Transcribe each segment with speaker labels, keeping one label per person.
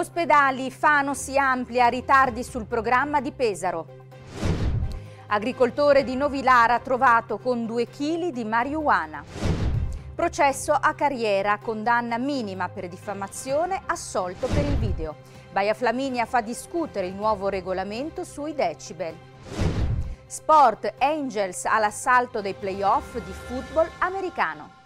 Speaker 1: Ospedali, Fano si amplia, ritardi sul programma di Pesaro. Agricoltore di Novilara trovato con 2 kg di marijuana. Processo a carriera, condanna minima per diffamazione, assolto per il video. Baia Flaminia fa discutere il nuovo regolamento sui decibel. Sport Angels all'assalto dei playoff di football americano.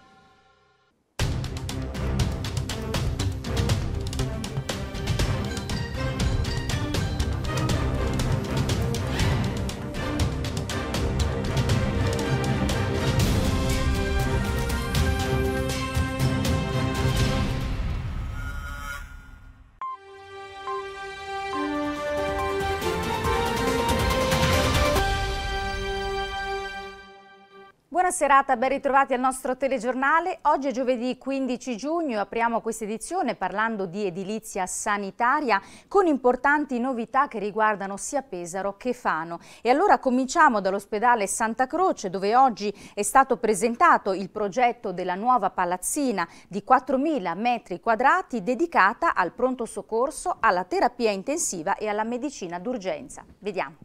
Speaker 1: Buona serata, ben ritrovati al nostro telegiornale. Oggi è giovedì 15 giugno e apriamo questa edizione parlando di edilizia sanitaria con importanti novità che riguardano sia Pesaro che Fano. E allora cominciamo dall'ospedale Santa Croce dove oggi è stato presentato il progetto della nuova palazzina di 4.000 metri quadrati dedicata al pronto soccorso, alla terapia intensiva e alla medicina d'urgenza. Vediamo.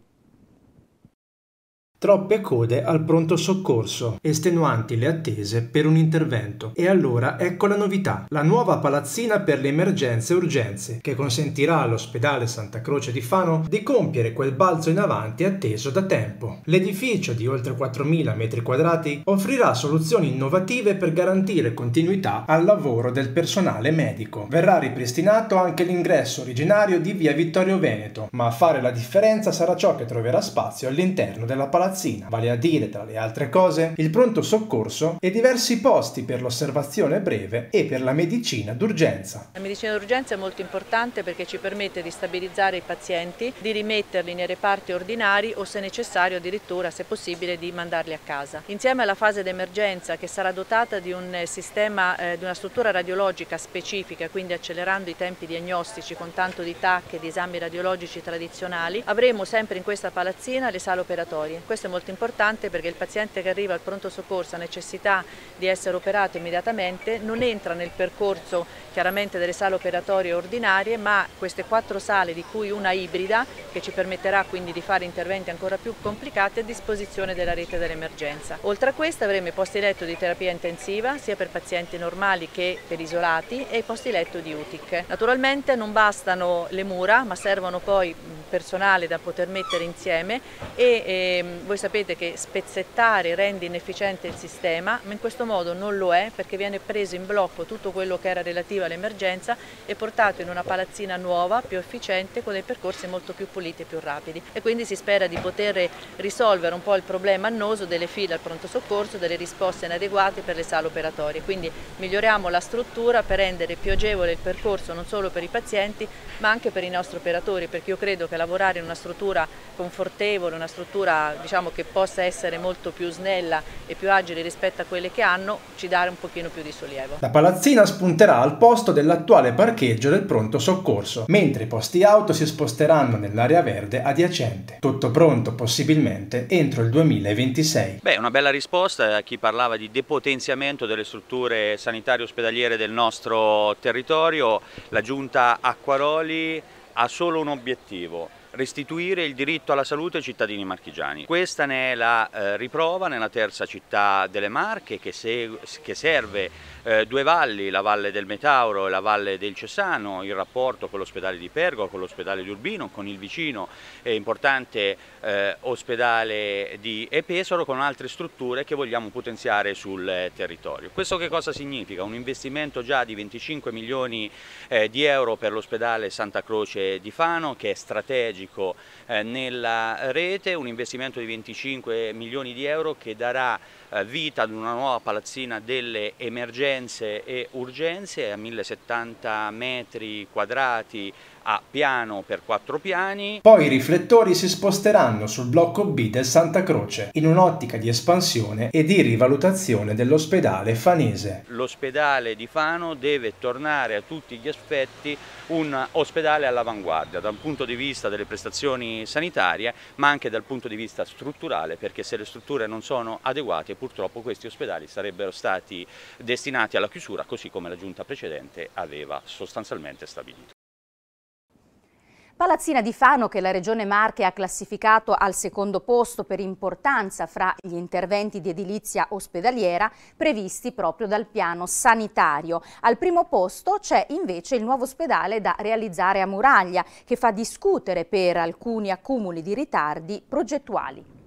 Speaker 2: Troppe code al pronto soccorso, estenuanti le attese per un intervento. E allora ecco la novità, la nuova palazzina per le emergenze e urgenze, che consentirà all'ospedale Santa Croce di Fano di compiere quel balzo in avanti atteso da tempo. L'edificio di oltre 4.000 m2 offrirà soluzioni innovative per garantire continuità al lavoro del personale medico. Verrà ripristinato anche l'ingresso originario di via Vittorio Veneto, ma a fare la differenza sarà ciò che troverà spazio all'interno della palazzina Palazzina, vale a dire, tra le altre cose, il pronto soccorso e diversi posti per l'osservazione breve e per la medicina d'urgenza.
Speaker 3: La medicina d'urgenza è molto importante perché ci permette di stabilizzare i pazienti, di rimetterli nei reparti ordinari o se necessario addirittura, se possibile, di mandarli a casa. Insieme alla fase d'emergenza che sarà dotata di un eh, sistema, eh, di una struttura radiologica specifica, quindi accelerando i tempi diagnostici con tanto di TAC e di esami radiologici tradizionali, avremo sempre in questa palazzina le sale operatorie questo è molto importante perché il paziente che arriva al pronto soccorso ha necessità di essere operato immediatamente, non entra nel percorso chiaramente delle sale operatorie ordinarie, ma queste quattro sale di cui una ibrida che ci permetterà quindi di fare interventi ancora più complicati a disposizione della rete dell'emergenza. Oltre a questo avremo i posti letto di terapia intensiva sia per pazienti normali che per isolati e i posti letto di UTIC. Naturalmente non bastano le mura, ma servono poi personale da poter mettere insieme e ehm, voi sapete che spezzettare rende inefficiente il sistema, ma in questo modo non lo è perché viene preso in blocco tutto quello che era relativo all'emergenza e portato in una palazzina nuova, più efficiente, con dei percorsi molto più puliti e più rapidi. E quindi si spera di poter risolvere un po' il problema annoso delle file al pronto soccorso, delle risposte inadeguate per le sale operatorie. Quindi miglioriamo la struttura per rendere più agevole il percorso non solo per i pazienti ma anche per i nostri operatori, perché io credo che lavorare in una struttura confortevole, una struttura diciamo, che possa essere molto più snella e più agile rispetto a quelle che hanno, ci dare un pochino più di sollievo. La palazzina
Speaker 2: spunterà al posto dell'attuale parcheggio del pronto soccorso, mentre i posti auto si sposteranno nell'area verde adiacente. Tutto pronto possibilmente entro il 2026.
Speaker 4: Beh, una bella risposta a chi parlava di depotenziamento delle strutture sanitarie ospedaliere del nostro territorio. La giunta Acquaroli ha solo un obiettivo, restituire il diritto alla salute ai cittadini marchigiani. Questa ne è la eh, riprova nella terza città delle Marche che, segue, che serve eh, due valli, la valle del Metauro e la valle del Cesano, il rapporto con l'ospedale di Pergo, con l'ospedale di Urbino, con il vicino e importante eh, ospedale di Epesaro, con altre strutture che vogliamo potenziare sul eh, territorio. Questo che cosa significa? Un investimento già di 25 milioni eh, di euro per l'ospedale Santa Croce di Fano che è strategico pubblico eh, nella rete, un investimento di 25 milioni di euro che darà eh, vita ad una nuova palazzina delle emergenze e urgenze a 1070 metri quadrati a piano per quattro piani. Poi i riflettori
Speaker 2: si sposteranno sul blocco B del Santa Croce in un'ottica di espansione e di rivalutazione dell'ospedale fanese.
Speaker 4: L'ospedale di Fano deve tornare a tutti gli effetti un ospedale all'avanguardia dal punto di vista delle prestazioni sanitarie ma anche dal punto di vista strutturale perché se le strutture non sono adeguate purtroppo questi ospedali sarebbero stati destinati alla chiusura così come la giunta precedente aveva sostanzialmente stabilito.
Speaker 1: Palazzina di Fano, che la Regione Marche ha classificato al secondo posto per importanza fra gli interventi di edilizia ospedaliera previsti proprio dal piano sanitario. Al primo posto c'è invece il nuovo ospedale da realizzare a Muraglia, che fa discutere per alcuni accumuli di ritardi progettuali.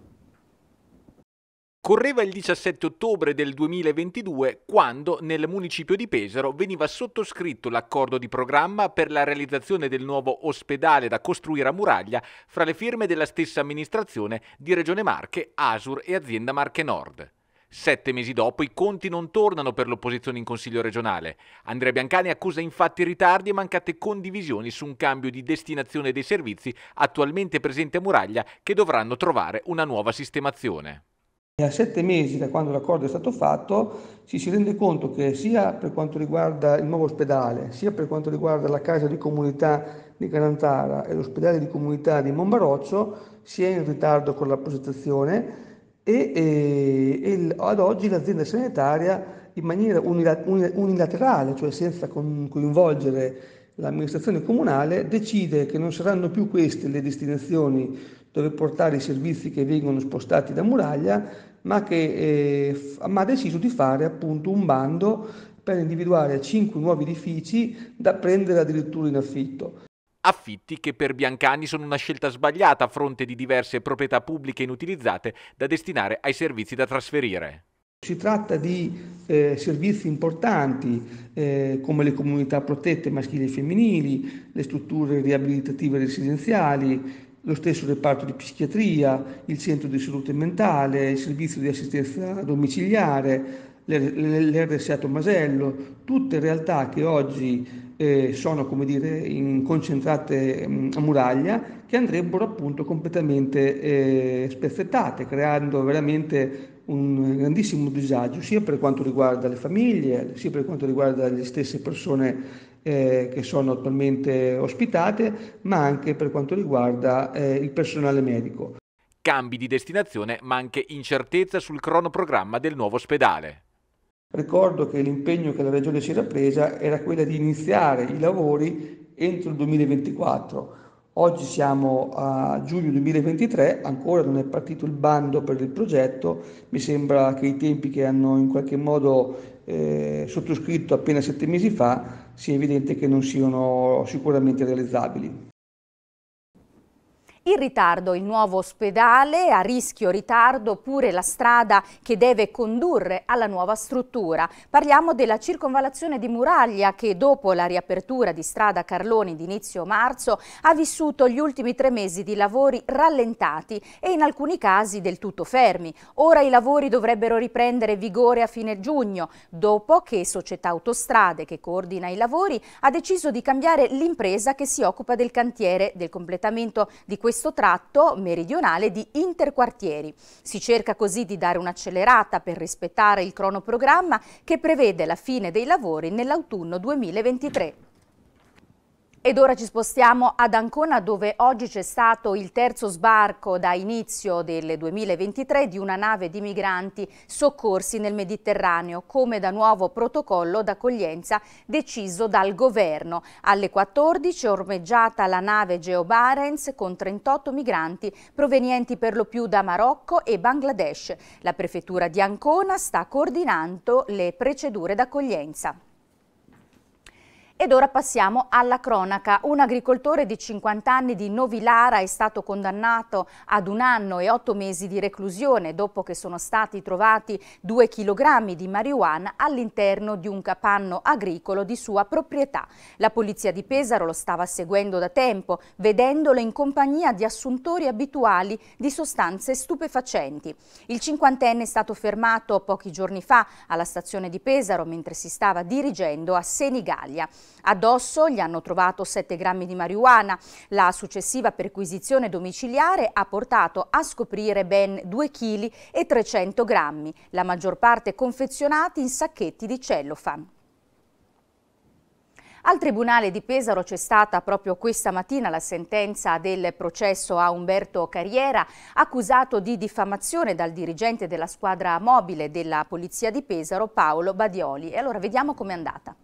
Speaker 5: Correva il 17 ottobre del 2022 quando nel municipio di Pesaro veniva sottoscritto l'accordo di programma per la realizzazione del nuovo ospedale da costruire a Muraglia fra le firme della stessa amministrazione di Regione Marche, Asur e Azienda Marche Nord. Sette mesi dopo i conti non tornano per l'opposizione in Consiglio regionale. Andrea Biancani accusa infatti ritardi e mancate condivisioni su un cambio di destinazione dei servizi attualmente presenti a Muraglia che dovranno trovare una nuova sistemazione.
Speaker 6: E a sette mesi da quando l'accordo è stato fatto ci si rende conto che sia per quanto riguarda il nuovo ospedale, sia per quanto riguarda la casa di comunità di Canantara e l'ospedale di comunità di Monbaroccio, si è in ritardo con la progettazione e, e, e ad oggi l'azienda sanitaria in maniera unilaterale, cioè senza coinvolgere l'amministrazione comunale, decide che non saranno più queste le destinazioni dove portare i servizi che vengono spostati da muraglia, ma, che, eh, ma ha deciso di fare appunto un bando per individuare cinque nuovi edifici da prendere addirittura in affitto.
Speaker 5: Affitti che per Biancani sono una scelta sbagliata a fronte di diverse proprietà pubbliche inutilizzate da destinare ai servizi da trasferire.
Speaker 6: Si tratta di eh, servizi importanti eh, come le comunità protette maschili e femminili, le strutture riabilitative residenziali, lo stesso reparto di psichiatria, il centro di salute mentale, il servizio di assistenza domiciliare, l'RSA Tomasello, tutte realtà che oggi eh, sono come dire, in concentrate mh, mm, a muraglia che andrebbero appunto completamente eh, spezzettate, creando veramente un grandissimo disagio sia per quanto riguarda le famiglie, sia per quanto riguarda le stesse persone eh, che sono attualmente ospitate, ma anche per quanto riguarda eh, il personale medico.
Speaker 5: Cambi di destinazione, ma anche incertezza sul cronoprogramma del nuovo ospedale.
Speaker 6: Ricordo che l'impegno che la Regione si era presa era quello di iniziare i lavori entro il 2024 Oggi siamo a giugno 2023, ancora non è partito il bando per il progetto, mi sembra che i tempi che hanno in qualche modo eh, sottoscritto appena sette mesi fa sia evidente che non siano sicuramente realizzabili.
Speaker 1: In ritardo il nuovo ospedale, a rischio ritardo pure la strada che deve condurre alla nuova struttura. Parliamo della circonvalazione di Muraglia che dopo la riapertura di strada Carloni d'inizio marzo ha vissuto gli ultimi tre mesi di lavori rallentati e in alcuni casi del tutto fermi. Ora i lavori dovrebbero riprendere vigore a fine giugno, dopo che Società Autostrade, che coordina i lavori, ha deciso di cambiare l'impresa che si occupa del cantiere del completamento di questa questo tratto meridionale di interquartieri. Si cerca così di dare un'accelerata per rispettare il cronoprogramma che prevede la fine dei lavori nell'autunno 2023. Ed ora ci spostiamo ad Ancona dove oggi c'è stato il terzo sbarco da inizio del 2023 di una nave di migranti soccorsi nel Mediterraneo come da nuovo protocollo d'accoglienza deciso dal governo. Alle 14 è ormeggiata la nave Geo Barents con 38 migranti provenienti per lo più da Marocco e Bangladesh. La prefettura di Ancona sta coordinando le procedure d'accoglienza. Ed ora passiamo alla cronaca. Un agricoltore di 50 anni di Novilara è stato condannato ad un anno e otto mesi di reclusione dopo che sono stati trovati due chilogrammi di marijuana all'interno di un capanno agricolo di sua proprietà. La polizia di Pesaro lo stava seguendo da tempo, vedendolo in compagnia di assuntori abituali di sostanze stupefacenti. Il cinquantenne è stato fermato pochi giorni fa alla stazione di Pesaro mentre si stava dirigendo a Senigallia. Addosso gli hanno trovato 7 grammi di marijuana. La successiva perquisizione domiciliare ha portato a scoprire ben 2 kg e 300 grammi, la maggior parte confezionati in sacchetti di cellofan. Al Tribunale di Pesaro c'è stata proprio questa mattina la sentenza del processo a Umberto Carriera, accusato di diffamazione dal dirigente della squadra mobile della Polizia di Pesaro, Paolo Badioli. E allora vediamo com'è andata.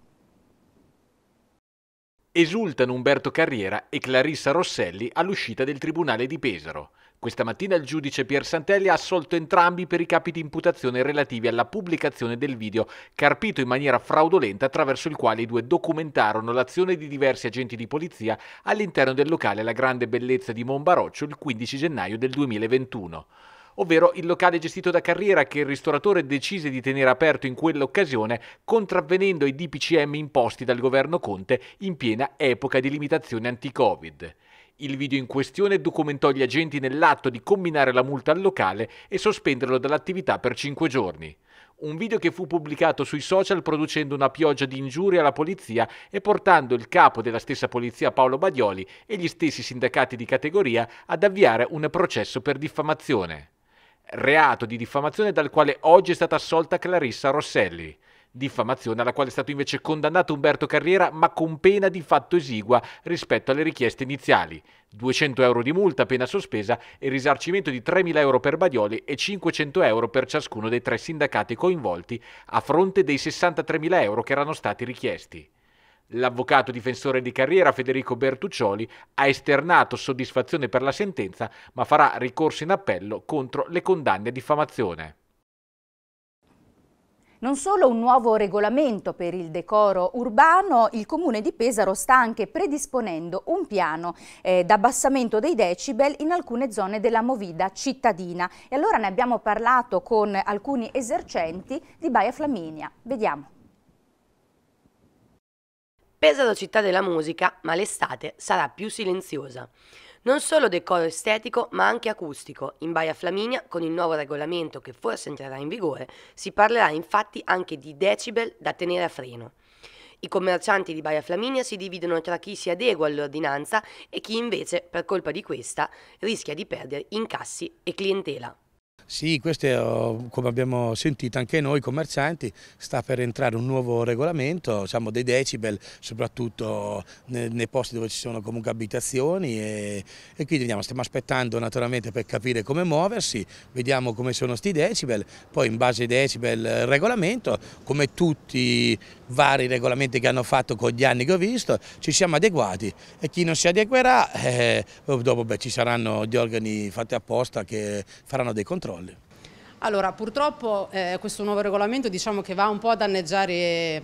Speaker 5: Esultano Umberto Carriera e Clarissa Rosselli all'uscita del Tribunale di Pesaro. Questa mattina il giudice Pier Santelli ha assolto entrambi per i capi di imputazione relativi alla pubblicazione del video carpito in maniera fraudolenta attraverso il quale i due documentarono l'azione di diversi agenti di polizia all'interno del locale La Grande Bellezza di Monbaroccio il 15 gennaio del 2021 ovvero il locale gestito da Carriera che il ristoratore decise di tenere aperto in quell'occasione contravvenendo ai DPCM imposti dal governo Conte in piena epoca di limitazione anti-Covid. Il video in questione documentò gli agenti nell'atto di combinare la multa al locale e sospenderlo dall'attività per 5 giorni. Un video che fu pubblicato sui social producendo una pioggia di ingiurie alla polizia e portando il capo della stessa polizia Paolo Badioli e gli stessi sindacati di categoria ad avviare un processo per diffamazione reato di diffamazione dal quale oggi è stata assolta Clarissa Rosselli. Diffamazione alla quale è stato invece condannato Umberto Carriera ma con pena di fatto esigua rispetto alle richieste iniziali. 200 euro di multa, appena sospesa e risarcimento di 3.000 euro per Badioli e 500 euro per ciascuno dei tre sindacati coinvolti a fronte dei 63.000 euro che erano stati richiesti. L'avvocato difensore di carriera Federico Bertuccioli ha esternato soddisfazione per la sentenza, ma farà ricorso in appello contro le condanne a diffamazione.
Speaker 1: Non solo un nuovo regolamento per il decoro urbano, il comune di Pesaro sta anche predisponendo un piano eh, d'abbassamento dei decibel in alcune zone della movida cittadina. E allora ne abbiamo parlato con alcuni esercenti di Baia Flaminia. Vediamo.
Speaker 7: Pesaro città della musica, ma l'estate sarà più silenziosa. Non solo decoro estetico, ma anche acustico. In Baia Flaminia, con il nuovo regolamento che forse entrerà in vigore, si parlerà infatti anche di decibel da tenere a freno. I commercianti di Baia Flaminia si dividono tra chi si adegua all'ordinanza e chi invece, per colpa di questa, rischia di perdere incassi e clientela.
Speaker 4: Sì, questo oh, come abbiamo sentito anche noi commercianti sta per entrare un nuovo regolamento, diciamo dei decibel, soprattutto nei, posti dove ci sono comunque abitazioni e, e quindi andiamo, stiamo aspettando naturalmente per capire come muoversi, vediamo come sono sti decibel, poi in base ai decibel il eh, regolamento, come tutti i vari regolamenti che hanno fatto con gli anni che ho visto, ci siamo adeguati e chi non si adeguerà, eh, dopo beh, ci saranno gli organi fatti apposta che faranno dei controlli controlli?
Speaker 7: Allora, purtroppo eh, questo nuovo regolamento diciamo che va un po' a danneggiare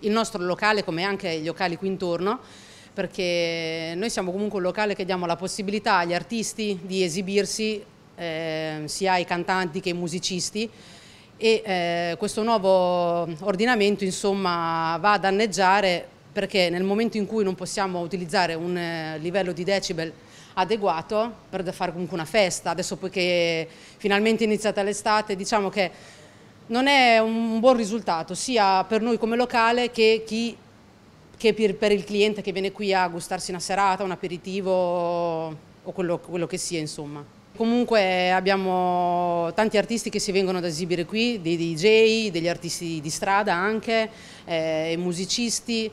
Speaker 7: il nostro locale come anche i locali qui intorno perché noi siamo comunque un locale che diamo la possibilità agli artisti di esibirsi eh, sia ai cantanti che ai musicisti e eh, questo nuovo ordinamento insomma va a danneggiare perché nel momento in cui non possiamo utilizzare un eh, livello di decibel adeguato per fare comunque una festa. Adesso poiché finalmente è iniziata l'estate, diciamo che non è un buon risultato sia per noi come locale che, chi, che per il cliente che viene qui a gustarsi una serata, un aperitivo o quello, quello che sia insomma. Comunque abbiamo tanti artisti che si vengono ad esibire qui, dei DJ, degli artisti di strada anche, eh, musicisti,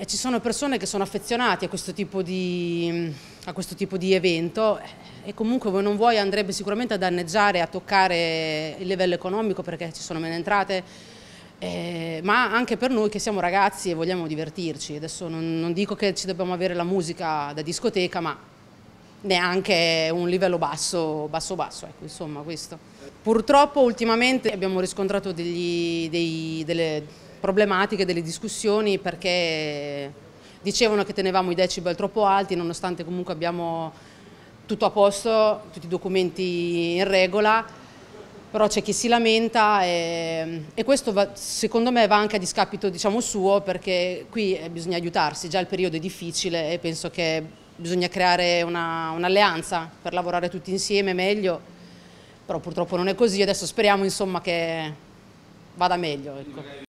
Speaker 7: eh, ci sono persone che sono affezionate a questo tipo di, questo tipo di evento eh, e comunque voi non vuoi andrebbe sicuramente a danneggiare, a toccare il livello economico perché ci sono meno entrate, eh, ma anche per noi che siamo ragazzi e vogliamo divertirci. Adesso non, non dico che ci dobbiamo avere la musica da discoteca, ma neanche un livello basso, basso, basso, ecco, insomma questo. Purtroppo ultimamente abbiamo riscontrato degli, dei, delle problematiche, delle discussioni perché dicevano che tenevamo i decibel troppo alti nonostante comunque abbiamo tutto a posto, tutti i documenti in regola, però c'è chi si lamenta e, e questo va, secondo me va anche a discapito diciamo, suo perché qui eh, bisogna aiutarsi, già il periodo è difficile e penso che bisogna creare un'alleanza un per lavorare tutti insieme meglio, però purtroppo non è così, adesso speriamo insomma, che vada meglio. Ecco.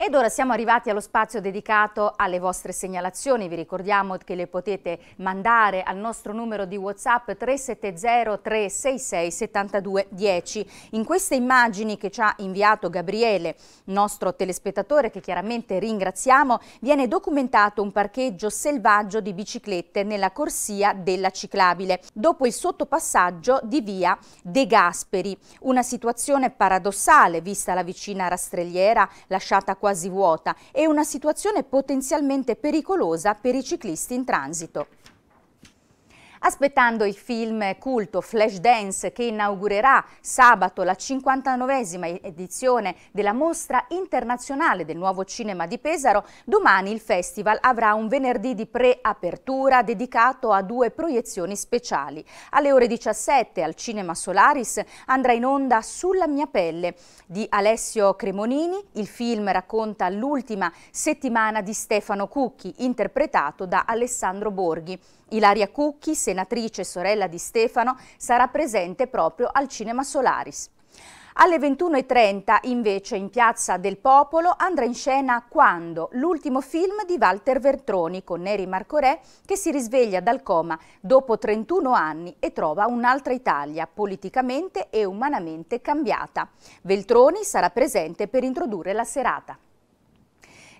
Speaker 1: Ed ora siamo arrivati allo spazio dedicato alle vostre segnalazioni. Vi ricordiamo che le potete mandare al nostro numero di WhatsApp 370 366 7210. In queste immagini che ci ha inviato Gabriele, nostro telespettatore, che chiaramente ringraziamo, viene documentato un parcheggio selvaggio di biciclette nella corsia della ciclabile, dopo il sottopassaggio di via De Gasperi. Una situazione paradossale, vista la vicina rastrelliera lasciata qua quasi vuota e una situazione potenzialmente pericolosa per i ciclisti in transito. Aspettando il film culto Flashdance che inaugurerà sabato la 59esima edizione della Mostra Internazionale del Nuovo Cinema di Pesaro, domani il festival avrà un venerdì di pre-apertura dedicato a due proiezioni speciali. Alle ore 17 al Cinema Solaris andrà in onda Sulla mia pelle di Alessio Cremonini. Il film racconta l'ultima settimana di Stefano Cucchi, interpretato da Alessandro Borghi. Ilaria Cucchi, senatrice e sorella di Stefano, sarà presente proprio al Cinema Solaris. Alle 21.30 invece in Piazza del Popolo andrà in scena Quando, l'ultimo film di Walter Vertroni con Neri Marcorè che si risveglia dal coma dopo 31 anni e trova un'altra Italia politicamente e umanamente cambiata. Veltroni sarà presente per introdurre la serata.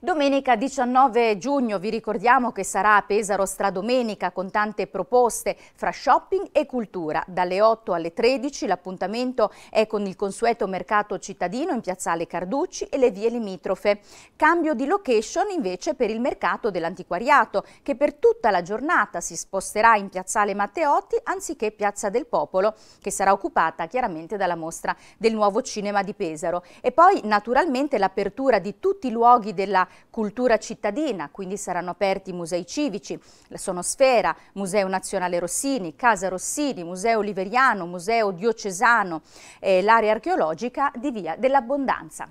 Speaker 1: Domenica 19 giugno vi ricordiamo che sarà a Pesaro Stradomenica con tante proposte fra shopping e cultura. Dalle 8 alle 13 l'appuntamento è con il consueto mercato cittadino in piazzale Carducci e le vie limitrofe. Cambio di location invece per il mercato dell'antiquariato che per tutta la giornata si sposterà in piazzale Matteotti anziché piazza del Popolo che sarà occupata chiaramente dalla mostra del nuovo cinema di Pesaro. E poi naturalmente l'apertura di tutti i luoghi della cultura cittadina, quindi saranno aperti musei civici, la Sonosfera, Museo Nazionale Rossini, Casa Rossini, Museo Oliveriano, Museo Diocesano, e eh, l'area archeologica di Via dell'Abbondanza.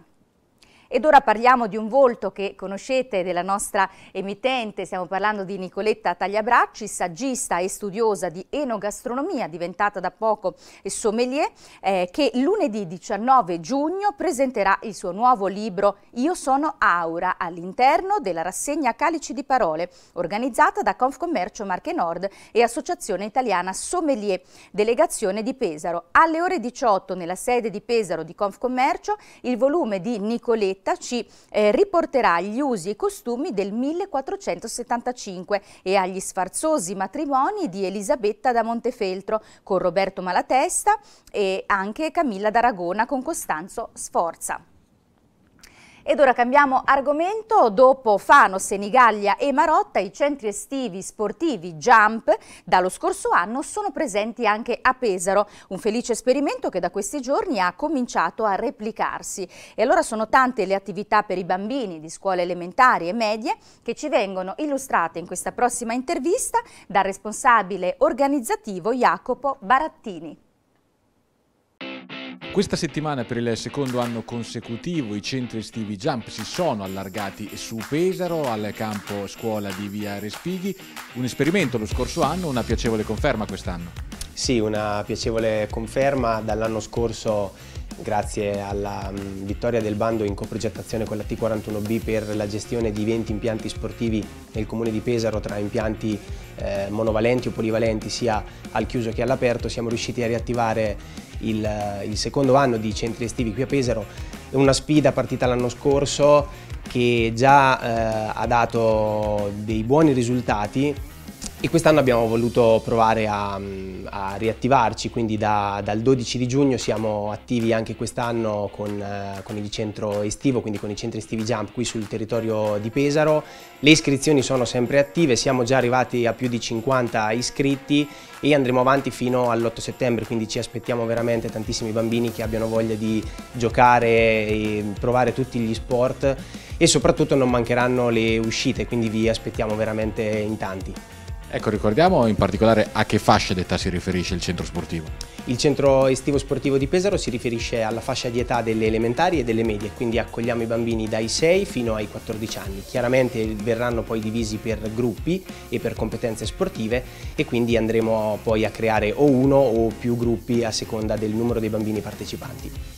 Speaker 1: Ed ora parliamo di un volto che conoscete della nostra emittente, stiamo parlando di Nicoletta Tagliabracci, saggista e studiosa di enogastronomia, diventata da poco sommelier, eh, che lunedì 19 giugno presenterà il suo nuovo libro Io sono Aura all'interno della rassegna Calici di Parole, organizzata da Confcommercio Marche Nord e Associazione Italiana Sommelier, delegazione di Pesaro. Alle ore 18 nella sede di Pesaro di Confcommercio il volume di Nicoletta scaletta ci eh, riporterà agli usi e costumi del 1475 e agli sfarzosi matrimoni di Elisabetta da Montefeltro con Roberto Malatesta e anche Camilla d'Aragona con Costanzo Sforza. Ed ora cambiamo argomento, dopo Fano, Senigallia e Marotta i centri estivi sportivi Jump dallo scorso anno sono presenti anche a Pesaro, un felice esperimento che da questi giorni ha cominciato a replicarsi. E allora sono tante le attività per i bambini di scuole elementari e medie che ci vengono illustrate in questa prossima intervista dal responsabile organizzativo Jacopo Barattini.
Speaker 5: Questa settimana per il secondo anno consecutivo i centri estivi Jump si sono allargati su Pesaro al campo scuola di Via Respighi, un esperimento lo scorso anno, una piacevole conferma quest'anno. Sì, una piacevole conferma
Speaker 8: dall'anno scorso grazie alla mm, vittoria del bando in coprogettazione con la T41B per la gestione di 20 impianti sportivi nel comune di Pesaro tra impianti eh, monovalenti o polivalenti sia al chiuso che all'aperto siamo riusciti a riattivare il, il secondo anno di centri estivi qui a Pesaro, è una sfida partita l'anno scorso che già eh, ha dato dei buoni risultati e quest'anno abbiamo voluto provare a, a riattivarci, quindi da, dal 12 di giugno siamo attivi anche quest'anno con, eh, con, il centro estivo, quindi con i centri estivi Jump qui sul territorio di Pesaro. Le iscrizioni sono sempre attive, siamo già arrivati a più di 50 iscritti e andremo avanti fino all'8 settembre, quindi ci aspettiamo veramente tantissimi bambini che abbiano voglia di giocare e provare tutti gli sport e soprattutto non mancheranno le uscite, quindi vi aspettiamo veramente in tanti.
Speaker 5: Ecco, ricordiamo in particolare a che fascia d'età si riferisce il centro sportivo.
Speaker 8: Il centro estivo sportivo di Pesaro si riferisce alla fascia di età delle elementari e delle medie, quindi accogliamo i bambini dai 6 fino ai 14 anni. Chiaramente verranno poi divisi per gruppi e per competenze sportive e quindi andremo poi a creare o uno o più gruppi a seconda del numero
Speaker 5: dei bambini partecipanti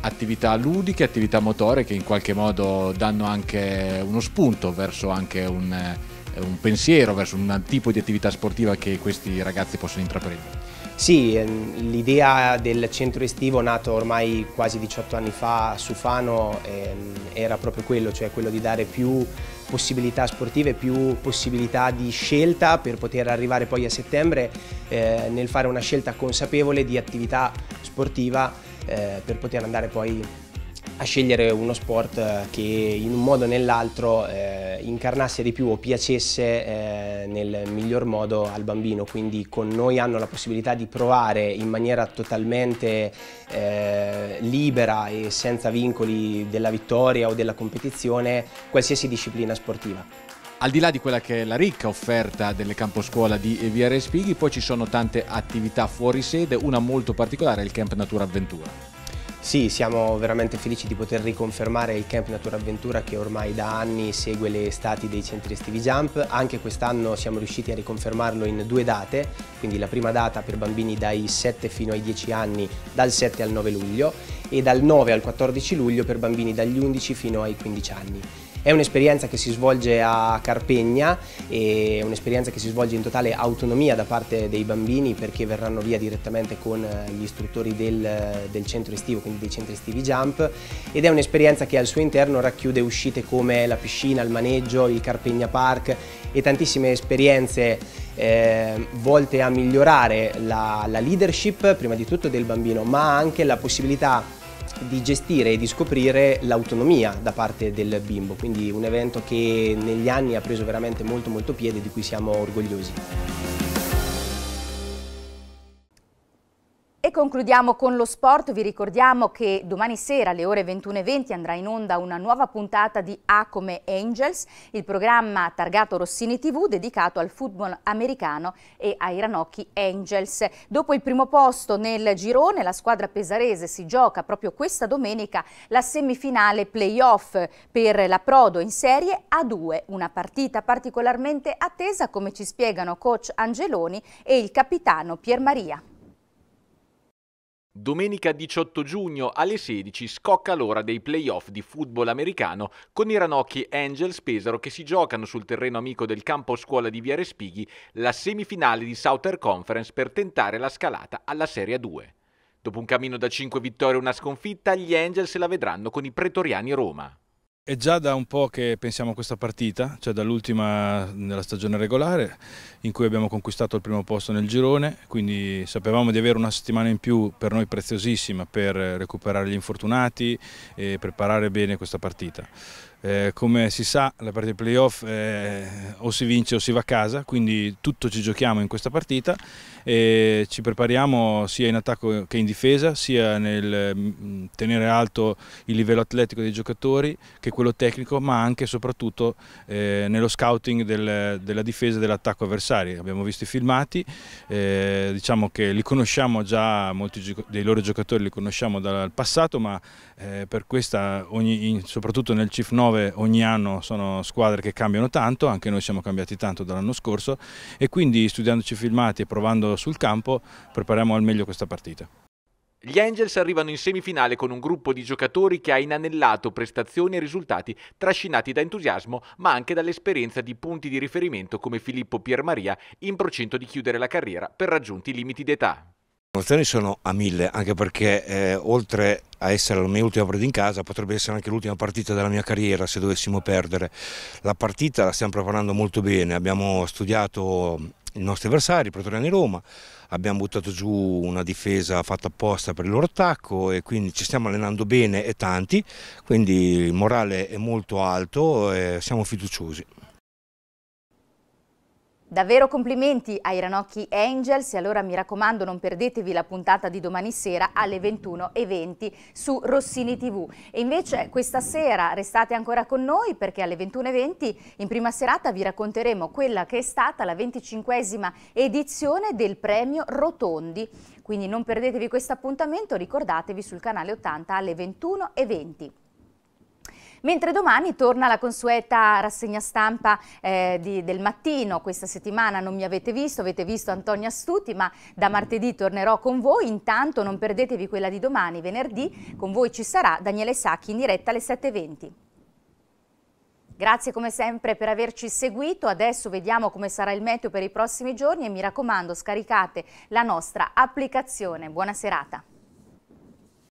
Speaker 5: attività ludiche, attività motore che in qualche modo danno anche uno spunto verso anche un, eh, un pensiero verso un tipo di attività sportiva che questi ragazzi possono intraprendere.
Speaker 8: Sì, ehm, l'idea del centro estivo nato ormai quasi 18 anni fa su Fano ehm, era proprio quello, cioè quello di dare più possibilità sportive, più possibilità di scelta per poter arrivare poi a settembre eh, nel fare una scelta consapevole di attività sportiva eh, per poter andare poi a scegliere uno sport eh, che in un modo o nell'altro eh, incarnasse di più o piacesse eh, nel miglior modo al bambino, quindi con noi hanno la possibilità di provare in maniera totalmente eh, libera e senza vincoli della vittoria o della competizione
Speaker 5: qualsiasi disciplina sportiva. Al di là di quella che è la ricca offerta del campo scuola di Via Respighi, poi ci sono tante attività fuori sede, una molto particolare è il Camp Natura Avventura. Sì, siamo veramente felici di poter riconfermare il Camp Natura Avventura
Speaker 8: che ormai da anni segue le estati dei centri estivi Jump. Anche quest'anno siamo riusciti a riconfermarlo in due date, quindi la prima data per bambini dai 7 fino ai 10 anni, dal 7 al 9 luglio, e dal 9 al 14 luglio per bambini dagli 11 fino ai 15 anni. È un'esperienza che si svolge a Carpegna, e è un'esperienza che si svolge in totale autonomia da parte dei bambini perché verranno via direttamente con eh, gli istruttori del, eh, del centro estivo, quindi dei centri estivi Jump ed è un'esperienza che al suo interno racchiude uscite come la piscina, il maneggio, il Carpegna Park e tantissime esperienze eh, volte a migliorare la, la leadership prima di tutto del bambino ma anche la possibilità di gestire e di scoprire l'autonomia da parte del bimbo, quindi un evento che negli anni ha preso veramente molto molto piede e di cui siamo orgogliosi.
Speaker 1: concludiamo con lo sport, vi ricordiamo che domani sera alle ore 21.20 andrà in onda una nuova puntata di A come Angels, il programma targato Rossini TV dedicato al football americano e ai ranocchi Angels. Dopo il primo posto nel girone la squadra pesarese si gioca proprio questa domenica la semifinale playoff per la Prodo in serie A2, una partita particolarmente attesa come ci spiegano coach Angeloni e il capitano Piermaria.
Speaker 5: Domenica 18 giugno alle 16 scocca l'ora dei playoff di football americano con i ranocchi Angels Pesaro che si giocano sul terreno amico del campo scuola di Viare Spighi la semifinale di Southern Conference per tentare la scalata alla Serie 2. Dopo un cammino da 5 vittorie e una sconfitta, gli Angels se la vedranno con i pretoriani Roma.
Speaker 9: È già da un po' che pensiamo a questa partita, cioè dall'ultima nella stagione regolare in cui abbiamo conquistato il primo posto nel girone, quindi sapevamo di avere una settimana in più per noi preziosissima per recuperare gli infortunati e preparare bene questa partita. Eh, come si sa la partita playoff eh, o si vince o si va a casa, quindi tutto ci giochiamo in questa partita e ci prepariamo sia in attacco che in difesa, sia nel mh, mm, tenere alto il livello atletico dei giocatori che quello tecnico, ma anche e soprattutto eh, nello scouting del, della difesa e dell'attacco avversari. Abbiamo visto i filmati, eh, diciamo che li conosciamo già, molti dei loro giocatori li conosciamo dal passato, ma eh, per questa, ogni, in, soprattutto nel CIF 9, nuove ogni anno sono squadre che cambiano tanto, anche noi siamo cambiati tanto dall'anno scorso e quindi studiandoci filmati e provando sul campo prepariamo al meglio questa partita.
Speaker 5: Gli Angels arrivano in semifinale con un gruppo di giocatori che ha inanellato prestazioni e risultati trascinati da entusiasmo ma anche dall'esperienza di punti di riferimento come Filippo Piermaria in procinto di chiudere la carriera per raggiunti limiti d'età.
Speaker 9: Le emozioni sono a mille, anche perché eh, oltre a essere la mia ultima partita in casa potrebbe essere anche l'ultima partita della mia carriera se dovessimo perdere. La partita la stiamo preparando molto bene, abbiamo studiato i nostri avversari, i Pretoriani Roma, abbiamo buttato giù una difesa fatta apposta per il loro attacco e quindi ci stiamo allenando bene e tanti, quindi il morale è molto alto e siamo fiduciosi.
Speaker 1: Davvero complimenti ai Ranocchi Angels e allora mi raccomando non perdetevi la puntata di domani sera alle 21.20 su Rossini TV. E invece questa sera restate ancora con noi perché alle 21.20 in prima serata vi racconteremo quella che è stata la 25esima edizione del premio Rotondi. Quindi non perdetevi questo appuntamento, ricordatevi sul canale 80 alle 21.20. Mentre domani torna la consueta rassegna stampa eh, di, del mattino. Questa settimana non mi avete visto, avete visto Antonio Astuti, ma da martedì tornerò con voi. Intanto non perdetevi quella di domani, venerdì. Con voi ci sarà Daniele Sacchi in diretta alle 7.20. Grazie come sempre per averci seguito, adesso vediamo come sarà il meteo per i prossimi giorni e mi raccomando scaricate la nostra applicazione. Buona serata.